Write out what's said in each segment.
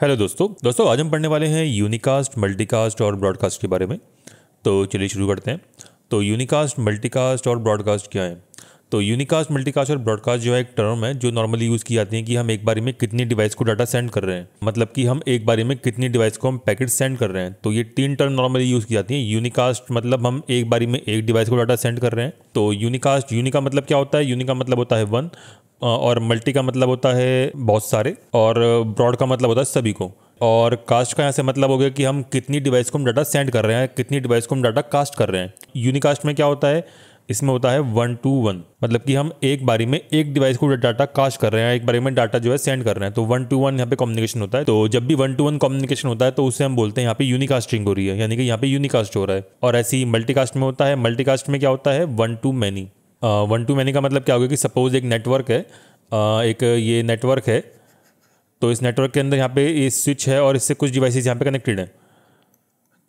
hello दोस्तों दोस्तों आज हम पढ़ने वाले हैं यूनिकास्ट मल्टीकास्ट और ब्रॉडकास्ट के बारे में तो चलिए शुरू करते हैं तो यूनिकास्ट मल्टीकास्ट और ब्रॉडकास्ट क्या है तो यूनिकास्ट मल्टीकास्ट और ब्रॉडकास्ट जो है एक टर्म है जो नॉर्मली यूज़ की जाती है कि हम एक बारी में कितनी डिवाइस को डाटा सेंड कर रहे हैं मतलब कि हम एक बारी में कितनी डिवाइस को हम पैकेट सेंड कर रहे हैं तो ये तीन टर्म नॉर्मली यूज़ की जाती है यूनिकास्ट मतलब हम एक बारी में एक डिवाइस को डाटा सेंड कर रहे हैं तो यूनिकास्ट यूनिका मतलब क्या होता है यूनिका मतलब होता है वन और मल्टी का मतलब होता है बहुत सारे और ब्रॉड का मतलब होता है सभी को और कास्ट का यहाँ से मतलब हो गया कि हम कितनी डिवाइस को हम डाटा सेंड कर रहे हैं कितनी डिवाइस को हम डाटा कास्ट कर रहे हैं यूनिकास्ट में क्या होता है इसमें होता है वन टू वन मतलब कि हम एक बारी में एक डिवाइस को डाटा कास्ट कर रहे हैं एक बारी में डाटा जो है सेंड कर रहे हैं तो वन टू वन यहाँ पे कम्युनिकेशन होता है तो जब भी वन टू वन कम्युनिकेशन होता है तो उसे हम बोलते हैं यहाँ पे यूनिकास्टिंग हो रही है यानी कि यहाँ पे यूनिकास्ट हो रहा है और ऐसी मल्टीकास्ट में होता है मल्टीकास्ट में क्या होता है one to many one to many का मतलब क्या होगा कि सपोज एक नेटवर्क है एक ये नेटवर्क है तो इस नेटवर्क के अंदर यहाँ पे ये स्विच है और इससे कुछ डिवाइसेस यहाँ पे कनेक्टेड हैं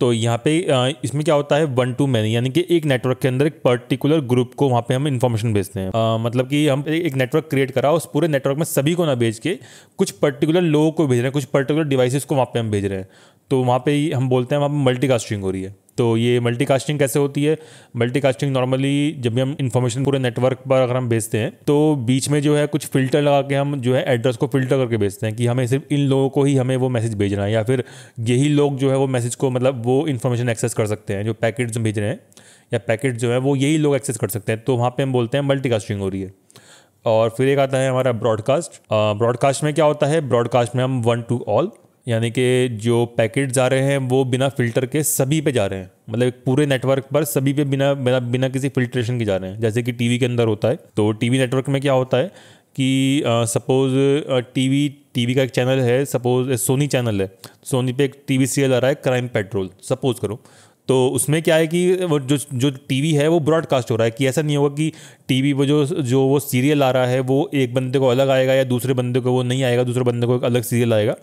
तो यहाँ पे इसमें क्या होता है वन टू मैनी यानी कि एक नेटवर्क के अंदर एक पर्टिकुलर ग्रुप को वहाँ पे हम इन्फॉर्मेशन भेजते हैं मतलब कि हम एक नेटवर्क क्रिएट करा उस पूरे नेटवर्क में सभी को ना भेज के कुछ पर्टिकुलर लोगों को भेज रहे हैं कुछ पर्टिकुलर डिवाइसेस को वहाँ पे हम भेज रहे हैं तो वहाँ पे हम बोलते हैं वहाँ पर मल्टी हो रही है तो ये मल्टीकास्टिंग कैसे होती है मल्टीकास्टिंग नॉर्मली जब भी हम इन्फॉर्मेशन पूरे नेटवर्क पर अगर हम भेजते हैं तो बीच में जो है कुछ फिल्टर लगा के हम जो है एड्रेस को फिल्टर करके भेजते हैं कि हमें सिर्फ इन लोगों को ही हमें वो मैसेज भेजना है या फिर यही लोग जो है वो मैसेज को मतलब वो इन्फॉर्मेशन एक्सेस कर सकते हैं जो पैकेट भेज रहे हैं या पैकेट जो है वो यही लोग एक्सेस कर सकते हैं तो वहाँ पर हम बोलते हैं मल्टीकास्टिंग हो रही है और फिर एक आता है हमारा ब्रॉडकास्ट ब्रॉडकास्ट में क्या होता है ब्रॉडकास्ट में हम वन टू ऑल यानी कि जो पैकेट जा रहे हैं वो बिना फिल्टर के सभी पे जा रहे हैं मतलब पूरे नेटवर्क पर सभी पे बिना बिना बिना किसी फिल्ट्रेशन के जा रहे हैं जैसे कि टीवी के अंदर होता है तो टीवी नेटवर्क में क्या होता है कि सपोज़ टीवी टीवी का एक चैनल है सपोज़ सोनी चैनल है सोनी पे एक टीवी सीरियल आ रहा है क्राइम पेट्रोल सपोज़ करो तो उसमें क्या है कि वो जो जो टीवी है वो ब्रॉडकास्ट हो रहा है कि ऐसा नहीं होगा कि टीवी पर जो जो वो सीरियल आ रहा है वो एक बंदे को अलग आएगा या दूसरे बंदे को वो नहीं आएगा दूसरे बंदे को एक अलग सीरियल आएगा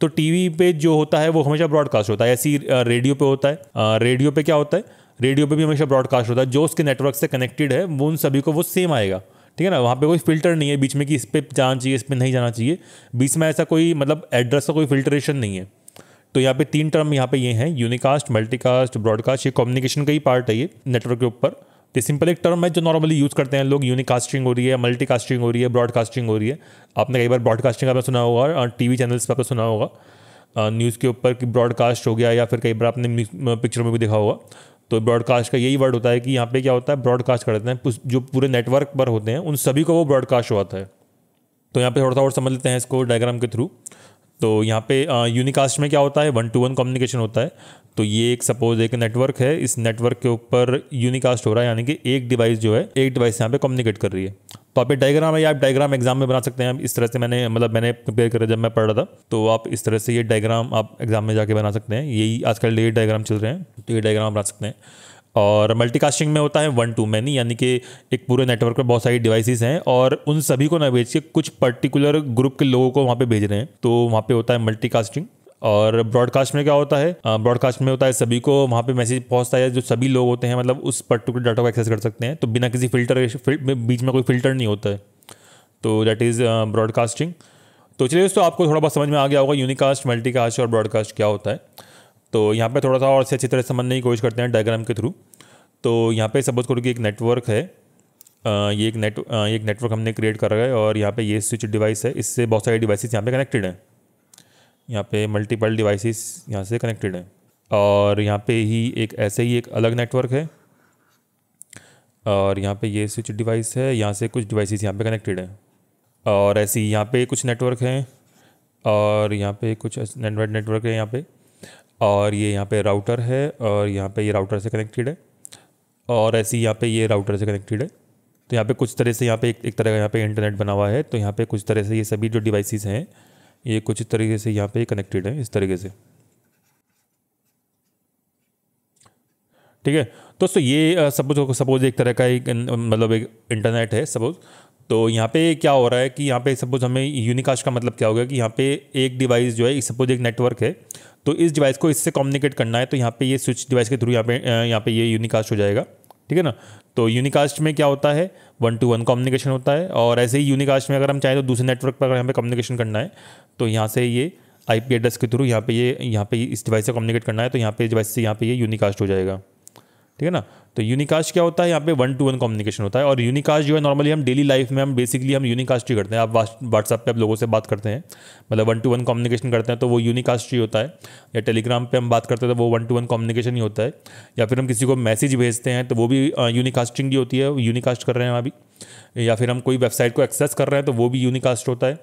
तो टीवी पे जो होता है वो हमेशा ब्रॉडकास्ट होता है ऐसी रेडियो पे होता है रेडियो पे क्या होता है रेडियो पे भी हमेशा ब्रॉडकास्ट होता है जो उसके नेटवर्क से कनेक्टेड है वो उन सभी को वो सेम आएगा ठीक है ना वहाँ पे कोई फिल्टर नहीं है बीच में कि इस पर जाना चाहिए इस पर नहीं जाना चाहिए बीच में ऐसा कोई मतलब एड्रेस का कोई फिल्ट्रेशन नहीं है तो यहाँ पे तीन टर्म यहाँ पे ये हैं यूनिकास्ट मल्टीकास्ट ब्रॉडकास्ट ये कम्युनिकेशन का ही पार्ट है ये नेटवर्क के ऊपर तो सिंपल एक टर्म है जो नॉर्मली यूज़ करते हैं लोग यूनिकास्टिंग हो रही है मल्टीकास्टिंग हो रही है ब्रॉडकास्टिंग हो रही है आपने कई बार ब्रॉडकास्टिंग आपने सुना होगा और टी वी चैनल्स पर आपने सुना होगा न्यूज़ के ऊपर कि ब्रॉडकास्ट हो गया या फिर कई बार आपने पिक्चर में भी देखा होगा तो ब्रॉडकास्ट का यही वर्ड होता है कि यहाँ पे क्या होता है ब्रॉडकास्ट करते हैं जो पूरे नेटवर्क पर होते हैं उन सभी को वो ब्रॉडकास्ट हुआ है तो यहाँ पे थोड़ा सा और समझ लेते हैं इसको डायग्राम के थ्रू तो यहाँ पे यूनिकास्ट में क्या होता है वन टू वन कम्युनिकेशन होता है तो ये एक सपोज एक नेटवर्क है इस नेटवर्क के ऊपर यूनिकास्ट हो रहा है यानी कि एक डिवाइस जो है एक डिवाइस यहाँ पे कम्युनिकेट कर रही है तो आप ये डायग्राम है या आप डायग्राम एग्जाम में बना सकते हैं इस तरह से मैंने मतलब मैंने प्रिपेयर करा जब मैं पढ़ रहा था तो आप इस तरह से ये डायग्राम आप एग्जाम में जाके बना सकते हैं यही आजकल ये डायग्राम चल रहे हैं तो ये डायग्राम बना सकते हैं और मल्टीकास्टिंग में होता है वन टू मैनी यानी कि एक पूरे नेटवर्क पर बहुत सारी डिवाइसेस हैं और उन सभी को ना भेज के कुछ पर्टिकुलर ग्रुप के लोगों को वहाँ पे भेज रहे हैं तो वहाँ पे होता है मल्टीकास्टिंग और ब्रॉडकास्ट में क्या होता है ब्रॉडकास्ट में होता है सभी को वहाँ पे मैसेज पहुँचता है जो सभी लोग होते हैं मतलब उस पर्टिकुलर डाटा को एक्सेस कर सकते हैं तो बिना किसी फिल्टर फिल, बीच में कोई फिल्टर नहीं होता है तो दैट इज़ ब्रॉडकास्टिंग तो चलिए दोस्तों आपको थोड़ा बहुत समझ में आ गया होगा यूनिकास्ट मल्टीकास्ट और ब्रॉडकास्ट क्या होता है तो यहाँ पे थोड़ा सा और से अच्छी तरह समझने की कोशिश करते हैं डायग्राम के थ्रू तो यहाँ पे सपोज करो कि एक नेटवर्क है ये एक नेट ये एक नेटवर्क हमने क्रिएट कर रहा है और यहाँ पे ये स्विच डिवाइस है इससे बहुत सारे डिवाइसेस यहाँ पे कनेक्टेड हैं यहाँ पे मल्टीपल डिवाइसेस यहाँ से कनेक्टेड हैं और यहाँ पे ही एक ऐसे ही एक अलग नेटवर्क है और यहाँ पे ये स्विच डिवाइस है यहाँ से कुछ डिवाइसेस यहाँ पे कनेक्टेड हैं और ऐसे ही यहाँ पे कुछ नेटवर्क हैं और यहाँ पे कुछ नेटवर्क नेटवर्क है यहाँ पे और ये यहाँ पे राउटर है और यहाँ पे ये राउटर से कनेक्टेड है और ऐसे ही यहाँ पे ये राउटर से कनेक्टेड है तो यहाँ पे कुछ तरह से यहाँ पे एक एक तरह का यहाँ पे इंटरनेट बना हुआ है तो यहाँ पे कुछ तरह से ये सभी जो डिवाइसेस हैं ये कुछ तरीके से यहाँ पे कनेक्टेड है इस तरीके से ठीक है दोस्तों ये सपोज सपोज एक तरह का एक मतलब एक इंटरनेट है सपोज तो यहाँ पे क्या हो रहा है कि यहाँ पे सपोज हमें यूनिकास्ट का मतलब क्या होगा कि यहाँ पे एक डिवाइस जो है सपोज एक नेटवर्क है तो इस डिवाइस को इससे कम्युनिकेट करना है तो यहाँ पे ये स्विच डिवाइस के थ्रू यहाँ पे यहाँ पे ये यूनिकास्ट हो जाएगा ठीक है ना तो यूनिकास्ट में क्या होता है वन टू वन कम्युनिकेशन होता है और ऐसे ही यूनिकास्ट में अगर हम चाहें तो दूसरे नेटवर्क पर अगर यहाँ पे कम्युनिकेशन करना है तो यहाँ से ये आईपी एड्रेस के थ्रू यहाँ पे ये यहाँ पे इस डिवाइस से कम्युनिकेट करना है तो यहाँ पे इस डिवाइस से यहाँ पे ये यूनिकास्ट हो जाएगा ठीक है ना तो यूनिकास्ट क्या होता है यहाँ पे वन टू वन कम्युनिकेशन होता है और यूनिकास्ट जो है नॉर्मली हम डेली लाइफ में हम बेसिकली हम यूनिकास्ट ही करते हैं आप व्हाट्सअप पे आप लोगों से बात करते हैं मतलब वन टू वन कम्युनिकेशन करते हैं तो वो यूनिकास्ट ही होता है या टेलीग्राम पे हम बात करते हैं तो वो वन टू वन कम्युनिकेशन ही होता है या फिर हम किसी को मैसेज भेजते हैं तो वो भी यूनिकास्टिंग ही होती है यूनिकास्ट कर रहे हैं हम अभी या फिर हम कोई वेबसाइट को एक्सेस कर रहे हैं तो वो भी यूनिकास्ट होता है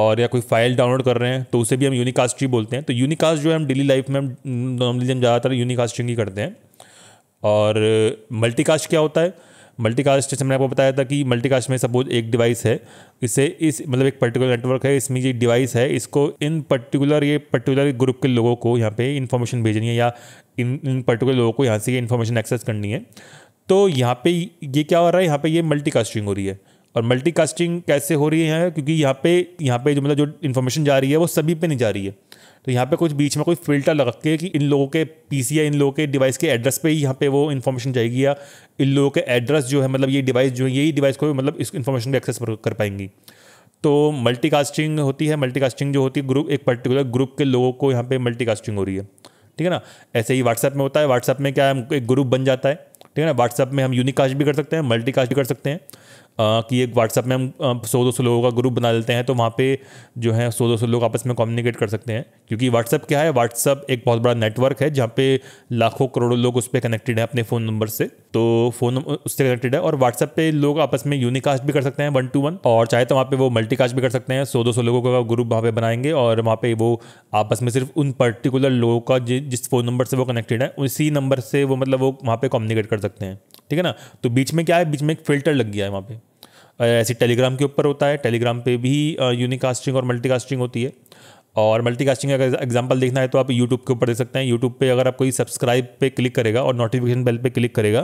और या कोई फाइल डाउनलोड कर रहे हैं तो उसे भी हम यूनिकास्ट ही बोलते हैं तो यूनिकास्ट जो है हम डेली लाइफ में हम नॉर्मली हम ज़्यादातर यूनिकास्टिंग ही करते हैं और मल्टीकास्ट क्या होता है मल्टीकास्ट जैसे मैंने आपको बताया था कि मल्टीकास्ट में सपोज एक डिवाइस है इसे इस मतलब एक पर्टिकुलर नेटवर्क है इसमें ये डिवाइस है इसको इन पर्टिकुलर ये पर्टिकुलर ग्रुप के लोगों को यहाँ पे इन्फॉर्मेशन भेजनी है या इन इन पर्टिकुलर लोगों को यहाँ से ये इन्फॉर्मेशन एक्सेस करनी है तो यहाँ पे ये क्या हो रहा है यहाँ पे ये मल्टीकास्टिंग हो रही है और मल्टीकास्टिंग कैसे हो रही है क्योंकि यहाँ पे यहाँ पे जो मतलब जो इन्फॉर्मेशन जा रही है वो सभी पे नहीं जा रही है तो यहाँ पे कुछ बीच में कोई फिल्टर लग के कि इन लोगों के पीसी या इन लोगों के डिवाइस के एड्रेस पे ही यहाँ पे वो इन्फॉर्मेशन जाएगी या इन लोगों के एड्रेस जो है मतलब ये डिवाइस जो है यही डिवाइस को मतलब इस इन्फॉर्मेशन को एक्सेस कर पाएंगी तो मल्टीकास्टिंग होती है मल्टीकास्टिंग जो होती है ग्रुप एक पर्टिकुलर ग्रुप के लोगों को यहाँ पे मल्टीकास्टिंग हो रही है ठीक है ना ऐसे ही व्हाट्सएप में होता है व्हाट्सएप में क्या है एक ग्रुप बन जाता है ठीक है ना व्हाट्सएप में हम यूनिकास्ट भी कर सकते हैं मल्टीकास्ट भी कर सकते हैं कि एक व्हाट्सएप में हम सौ दो सौ लोगों का ग्रुप बना लेते हैं तो वहाँ पे जो है सौ दो सौ लोग आपस में कम्युनिकेट कर सकते हैं क्योंकि व्हाट्सएप क्या है व्हाट्सअप एक बहुत बड़ा नेटवर्क है जहाँ पे लाखों करोड़ों लोग उस पर कनेक्टेड हैं अपने फ़ोन नंबर से तो फ़ोन उससे कनेक्टेड है और व्हाट्सएप पे लोग आपस में यूनिकास्ट भी कर सकते हैं वन टू वन और चाहे तो वहाँ पे वो मल्टीकास्ट भी कर सकते हैं सौ दो सौ लोगों का ग्रुप वहाँ पे बनाएंगे और वहाँ पे वो आपस में सिर्फ उन पर्टिकुलर लोगों का जिस फ़ोन नंबर से वो कनेक्टेड है उसी नंबर से वो मतलब वो वहाँ पे कम्युनिकेट कर सकते हैं ठीक है ना तो बीच में क्या है बीच में एक फिल्टर लग गया है वहाँ पे ऐसे टेलीग्राम के ऊपर होता है टेलीग्राम पे भी यूनिकास्टिंग और मल्टीकास्टिंग होती है और मल्टीकास्टिंग का एग्जाम्पल देखना है तो आप यूट्यूब के ऊपर देख सकते हैं यूट्यूब पे अगर आप कोई सब्सक्राइब पे क्लिक करेगा और नोटिफिकेशन बेल पे क्लिक करेगा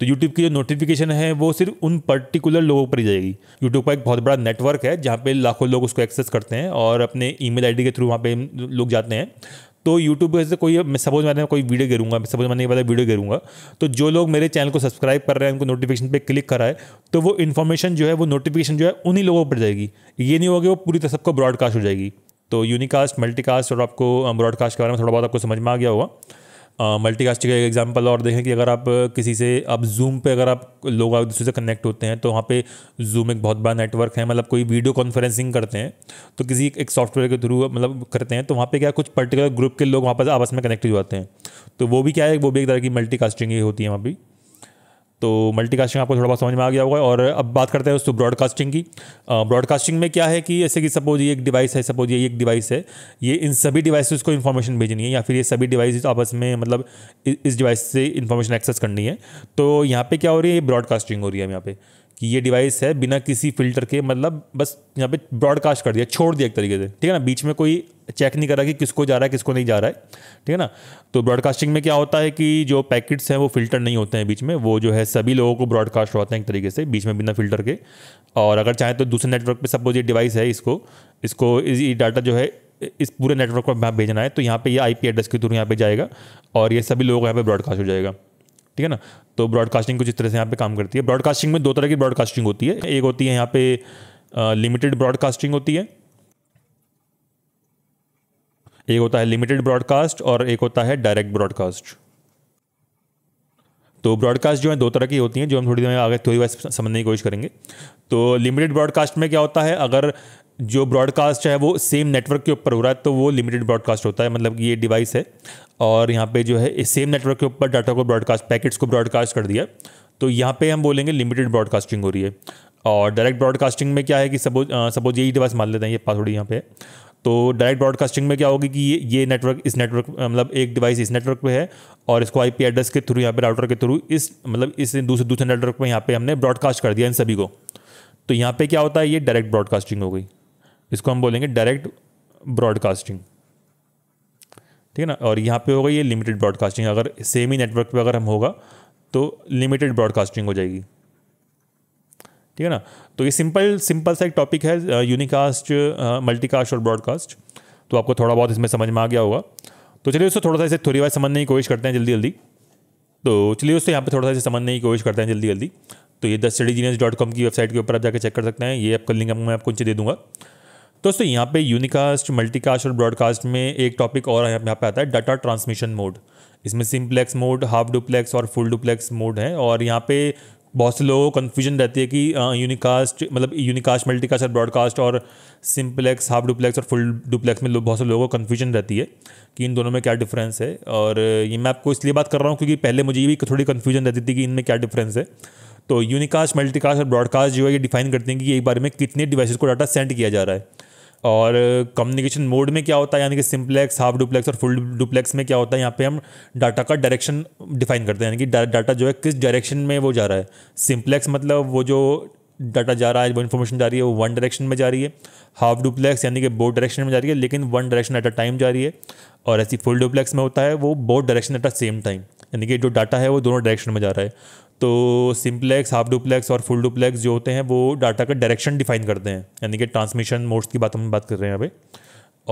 तो यूट्यूब की जो नोटिफिकेशन है वो सिर्फ उन पर्टिकुलर लोगों पर ही जाएगी यूट्यूब का एक बहुत बड़ा नेटवर्क है जहाँ पे लाखों लोग उसको एक्सेस करते हैं और अपने ई मेल के थ्रू वहाँ पे लोग जाते हैं तो यूट्यूब से कोई सपोज मैंने कोई वीडियो गिरूंगा सपोज मैंने ये वीडियो गिरूंगा तो जो लोग मेरे चैनल को सब्सक्राइब कर रहे हैं उनको नोटिफिकेशन पे क्लिक करा है तो वो इन्फॉर्मेशन जो है वो नोटिफिकेशन जो है उन्हीं लोगों पर जाएगी ये नहीं होगा वो पूरी तरह सबको ब्रॉडकास्ट हो जाएगी तो यूनिकास्ट मल्टीकास्ट और आपको ब्रॉडकास्ट के बारे में थोड़ा बहुत आपको समझ में आ गया होगा मल्टी का एक एग्जाम्पल और देखें कि अगर आप किसी से आप जूम पे अगर आप लोग एक दूसरे से कनेक्ट होते हैं तो वहाँ पे जूम एक बहुत बड़ा नेटवर्क है मतलब कोई वीडियो कॉन्फ्रेंसिंग करते हैं तो किसी एक सॉफ्टवेयर के थ्रू मतलब करते हैं तो वहाँ पे क्या कुछ पर्टिकुलर ग्रुप के लोग वहाँ पर आपस में कनेक्ट हो जाते हैं तो वो भी क्या है वो भी एक तरह की मल्टी ही होती है वहाँ पर तो मल्टीकास्टिंग आपको थोड़ा बहुत समझ में आ गया होगा और अब बात करते हैं दोस्तों ब्रॉडकास्टिंग की ब्रॉडकास्टिंग में क्या है कि जैसे कि सपोज ये एक डिवाइस है सपोज ये एक डिवाइस है ये इन सभी डिवाइसेस को इन्फॉर्मेशन भेजनी है या फिर ये सभी डिवाइस आपस में मतलब इस डिवाइस से इन्फॉर्मेशन एक्सेस करनी है तो यहाँ पे क्या हो रही है ये ब्रॉडकास्टिंग हो रही है यहाँ पे कि ये डिवाइस है बिना किसी फिल्टर के मतलब बस यहाँ पे ब्रॉडकास्ट कर दिया छोड़ दिया एक तरीके से ठीक है ना बीच में कोई चेक नहीं कर रहा कि किसको जा रहा है किसको नहीं जा रहा है ठीक है ना तो ब्रॉडकास्टिंग में क्या होता है कि जो पैकेट्स हैं वो फिल्टर नहीं होते हैं बीच में वो जो है सभी लोगों को ब्रॉडकास्ट होते हैं एक तरीके से बीच में बिना फिल्टर के और अगर चाहें तो दूसरे नेटवर्क पर सपोज ये डिवाइस है इसको इसको ये डाटा जो है इस पूरे नेटवर्क पर भेजना है तो यहाँ पर ये आई एड्रेस के थ्रू यहाँ पर जाएगा और ये सभी लोगों को यहाँ पर ब्रॉडकास्ट हो जाएगा ठीक है ना तो ब्रॉडकास्टिंग कुछ इस तरह से यहाँ पे काम करती है ब्रॉडकास्टिंग में दो तरह की ब्रॉडकास्टिंग होती है एक होती है यहाँ पे लिमिटेड ब्रॉडकास्टिंग होती है एक होता है लिमिटेड ब्रॉडकास्ट और एक होता है डायरेक्ट ब्रॉडकास्ट तो ब्रॉडकास्ट जो है दो तरह की होती हैं जो हम थोड़ी देर में आगे थोड़ी वाइज समझने की कोशिश करेंगे तो लिमिटेड ब्रॉडकास्ट में क्या होता है अगर जो ब्रॉडकास्ट है वो सेम नेटवर्क के ऊपर हो रहा है तो वो लिमिटेड ब्रॉडकास्ट होता है मतलब ये डिवाइस है और यहाँ पे जो है इस सेम नेटवर्क के ऊपर डाटा को ब्रॉडकास्ट पैकेट्स को ब्रॉडकास्ट कर दिया तो यहाँ पे हम बोलेंगे लिमिटेड ब्रॉडकास्टिंग हो रही है और डायरेक्ट ब्रॉडकास्टिंग में क्या है कि सपोज सपोज यही डिवाइस मान लेते हैं ये पासवर्ड यहाँ पे तो डायरेक्ट ब्रॉडकास्टिंग में क्या होगी कि ये ये नेटवर्क इस नेटवर्क मतलब एक डिवाइस इस नेटवर्क पे है और इसको आईपी एड्रेस के थ्रू यहाँ पे राउटर के थ्रू इस मतलब इस दूसरे दूसरे नेटवर्क में यहाँ पे हमने ब्रॉडकास्ट कर दिया इन सभी को तो यहाँ पे क्या होता है ये डायरेक्ट ब्रॉडकास्टिंग हो गई इसको हम बोलेंगे डायरेक्ट ब्रॉडकास्टिंग ठीक है ना और यहाँ पे होगा ये लिमिटेड ब्रॉडकास्टिंग अगर सेम ही नेटवर्क पे अगर हम होगा तो लिमिटेड ब्रॉडकास्टिंग हो जाएगी ठीक है ना तो ये सिंपल सिंपल सा एक टॉपिक है यूनिकास्ट मल्टीकास्ट और ब्रॉडकास्ट तो आपको थोड़ा बहुत इसमें समझ में आ गया होगा तो चलिए उसको थोड़ा सा इसे थोड़ी बार समझने की कोशिश करते हैं जल्दी जल्दी तो चलिए उससे यहाँ पे थोड़ा सा इसे समझने की कोशिश करते हैं जल्दी जल्दी तो ये दस स्टडी जीनियस डॉट कॉम की वेबसाइट के ऊपर आप जाकर चेक कर सकते हैं ये आपका लिंक मैं आपको नीचे दे दूँगा दोस्तों यहाँ पे यूनिकास्ट मल्टीकास्ट और ब्रॉडकास्ट में एक टॉपिक और यहाँ पे आता है डाटा ट्रांसमिशन मोड इसमें सिम्प्लेक्स मोड हाफ डुप्लेक्स और फुल डुप्लेक्स मोड है और यहाँ पे बहुत से लोगों को कन्फ्यूजन रहती है कि यूनिकास्ट मतलब यूनिकास्ट मल्टीकास्ट और ब्रॉडकास्ट और सिम्प्लेक्स हाफ डुप्लेक्स और फुल डुप्लेक्स में बहुत से लोगों को कन्फ्यूजन रहती है कि इन दोनों में क्या डिफरेंस है और ये मैं आपको इसलिए बात कर रहा हूँ क्योंकि पहले मुझे ये भी थोड़ी कन्फ्यूजन रहती थी कि इनमें क्या डिफरेंस है तो यूनिकास्ट मल्टीकास्ट और ब्रॉडकास्ट जो है ये डिफाइन करते हैं कि एक बार में कितने डिवाइसेस को डाटा सेंड किया जा रहा है और कम्युनिकेशन मोड में क्या होता है यानी कि सिंप्लेक्स हाफ डुप्लेक्स और फुल डुप्लेक्स में क्या होता है यहाँ पे हम डाटा का डायरेक्शन डिफाइन करते हैं यानी कि डाटा जो है किस डायरेक्शन में वो जा रहा है सिंप्लेक्स मतलब वो जो डाटा जा रहा है वो इन्फॉर्मेशन जा रही है वो वन डायरेक्शन में जा रही है हाफ डुप्लेक्स यानी कि बोथ डायरेक्शन में जा रही है लेकिन one direction at a time जा रही है और ऐसी फुल डुप्लेक्स में होता है वो both direction at a same time यानी कि जो डाटा है वो दोनों डायरेक्शन में जा रहा है तो सिम्प्लेक्स हाफ डुप्लेक्स और फुल डुप्लेक्स जो होते हैं वो डाटा का डायरेक्शन डिफाइन करते हैं यानी कि ट्रांसमिशन मोड्स की बात हम बात कर रहे हैं अभी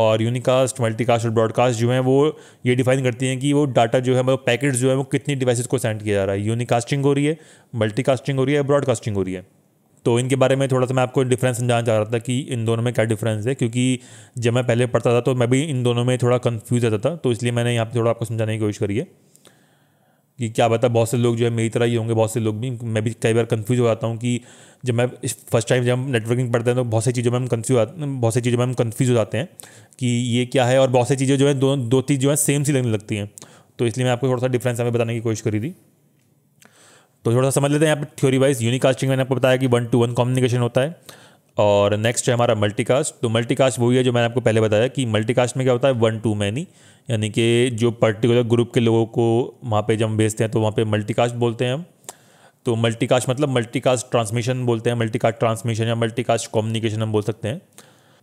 और यूनिकास्ट मल्टीकास्ट और ब्रॉडकास्ट जो है वो ये डिफाइन करती हैं कि वो डाटा जो है मतलब पैकेट जो है वो कितनी डिवाइसेस को सेंड किया जा रहा है यूनिकास्टिंग हो रही है मल्टीकास्टिंग हो रही है ब्रॉडकास्टिंग हो रही है तो इनके बारे में थोड़ा सा मैं आपको डिफरेंस समझाना चाह रहा था कि इन दोनों में क्या डिफरेंस है क्योंकि जब मैं पहले पढ़ता था तो मैं भी इन दोनों में थोड़ा कन्फ्यूज रहता था तो इसलिए मैंने यहाँ पर थोड़ा आपको समझाने की कोशिश करी है कि क्या बता बहुत से लोग जो है मेरी तरह ही होंगे बहुत से लोग भी मैं भी कई बार कन्फ्यूज़ हो जाता हूँ कि जब मैं फर्स्ट टाइम जब हम नेटवर्किंग पढ़ते हैं तो बहुत सी चीज़ों में हम कन्फ्यूज बहुत सी चीज़ों में हम कन्फ्यूज़ हो जाते हैं कि ये क्या है और बहुत सी चीज़ें जो है दो दो चीज़ जो है सेम सी लगने लगती हैं तो इसलिए मैं आपको थोड़ा सा डिफरेंस हमें बताने की कोशिश करी थी तो थोड़ा सा समझ लेते हैं यहाँ पर थ्योरी वाइज यूनिकास्टिंग मैंने आपको बताया कि वन टू वन कम्युनिकेशन होता है और नेक्स्ट है हमारा मल्टीकास्ट तो मल्टीकास्ट वही है जो मैंने आपको पहले बताया कि मल्टीकास्ट में क्या होता है वन टू मैनी यानी कि जो पर्टिकुलर ग्रुप के लोगों को वहाँ पे जब हम भेजते हैं तो वहाँ पे मल्टीकास्ट बोलते हैं हम तो मल्टीकास्ट मतलब मल्टीकास्ट ट्रांसमिशन बोलते हैं मल्टीकास्ट ट्रांसमिशन या मल्टीकास्ट कम्युनिकेशन हम बोल सकते हैं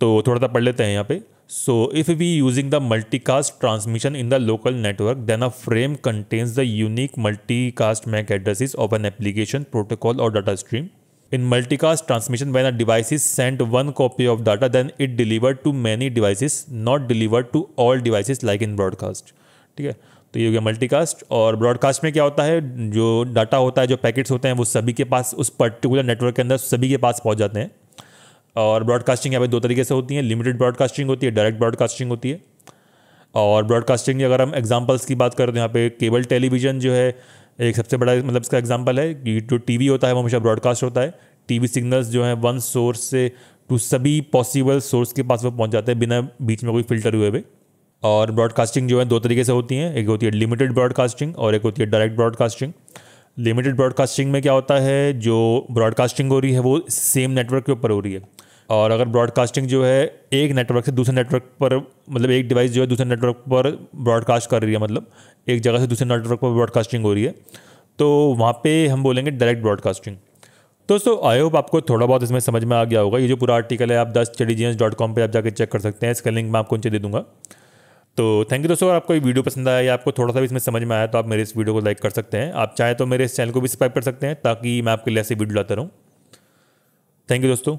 तो थोड़ा सा पढ़ लेते हैं यहाँ पे so if we using the multicast transmission in the local network then a frame contains the unique multicast MAC addresses of an application protocol or data stream in multicast transmission when a device sent one copy of data data, it it to many many not not to all all like in broadcast ठीक है तो ये हो गया multicast और broadcast में क्या होता है जो डाटा होता है जो पैकेट्स होते हैं वो सभी के पास उस पर्टिकुलर नेटवर्क के अंदर सभी के पास पहुंच जाते हैं और ब्रॉडकास्टिंग यहाँ पे दो तरीके से होती है लिमिटेड ब्रॉडकास्टिंग होती है डायरेक्ट ब्रॉडकास्टिंग होती है और ब्रॉडकास्टिंग की अगर हम एग्जाम्पल्स की बात करें तो यहाँ पे केबल टेलीविज़न जो है एक सबसे बड़ा मतलब इसका एग्जाम्पल है कि जो टी होता है वो हमेशा ब्रॉडकास्ट होता है टी सिग्नल्स जो हैं वन सोर्स से टू सभी पॉसिबल सोर्स के पास वो पहुंच जाते हैं बिना बीच में कोई फिल्टर हुए हुए और ब्रॉडकास्टिंग जो है दो तरीके से होती हैं एक होती है लिमिटेड ब्रॉडकास्टिंग और एक होती है डायरेक्ट ब्रॉडकास्टिंग लिमिटेड ब्रॉडकास्टिंग में क्या होता है जो ब्रॉडकास्टिंग हो रही है वो सेम नेटवर्क के ऊपर हो रही है और अगर ब्रॉडकास्टिंग जो है एक नेटवर्क से दूसरे नेटवर्क पर मतलब एक डिवाइस जो है दूसरे नेटवर्क पर ब्रॉडकास्ट कर रही है मतलब एक जगह से दूसरे नेटवर्क पर ब्रॉडकास्टिंग हो रही है तो वहाँ पे हम बोलेंगे डायरेक्ट ब्रॉडकास्टिंग तो दोस्तों आई होप आपको थोड़ा बहुत इसमें समझ में आ गया होगा ये जो पूरा आर्टिकल है आप दस जी एस डॉट कॉम पर आप जाकर चेक कर सकते हैं इसका लिंक मैं आपको नीचे दे दूँगा तो थैंक यू दोस्तों अगर आपको ये वीडियो पसंद आया या आपको थोड़ा सा भी इसमें समझ में आया तो आप मेरे इस वीडियो को लाइक कर सकते हैं आप चाहें तो मेरे इस चैनल को भी सब्सक्राइब कर सकते हैं ताकि मैं आपके लिए ऐसे वीडियो लाता रहूँ थैंक यू दोस्तों